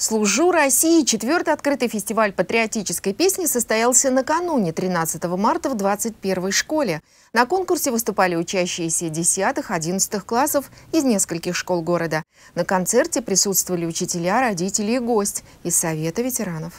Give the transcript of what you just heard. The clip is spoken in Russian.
«Служу России» четвертый открытый фестиваль патриотической песни состоялся накануне 13 марта в 21 школе. На конкурсе выступали учащиеся 10-11 х классов из нескольких школ города. На концерте присутствовали учителя, родители и гость из Совета ветеранов.